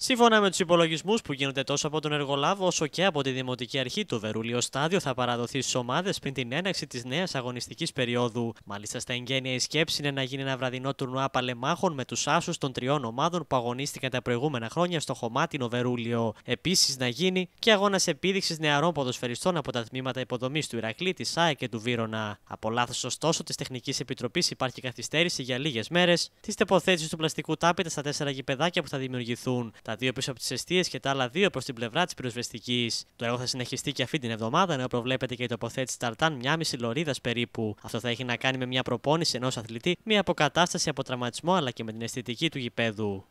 Σύμφωνα με τους υπολογισμούς που γίνονται τόσο από τον εργολάβο όσο και από τη Δημοτική Αρχή, το Βερούλιο Στάδιο θα παραδοθεί στις ομάδες πριν την έναρξη της νέας αγωνιστικής περίοδου. Μάλιστα, στα εγγένεια, η σκέψη είναι να γίνει ένα βραδινό τουρνουά παλεμάχων με τους άσους των τριών ομάδων που αγωνίστηκαν τα προηγούμενα χρόνια στο χωμάτινο Βερούλιο. Επίσης, να γίνει και αγώνας επίδειξης νεαρών ποδοσφαιριστών από τα τμήματα υποδομής του Ηρακλή, της ΣΑΕ και του Βύρονα. Από λάθος, ωστόσο, της Τεχνικής Επιτροπής υπάρχει καθυστέρηση για λίγες μέρες τη τοποθέτηση του πλαστικού τάπητα στα τέσσερα γηπεδάκια που θα δημιουργηθούν τα δύο πίσω από τις αιστείες και τα άλλα δύο προς την πλευρά της πυροσβεστικής. Το έργο θα συνεχιστεί και αυτή την εβδομάδα, ενώ προβλέπεται και η τοποθέτηση ταρτάν μια μισή λωρίδας περίπου. Αυτό θα έχει να κάνει με μια προπόνηση ενός αθλητή, μια αποκατάσταση από τραυματισμό αλλά και με την αισθητική του γηπέδου.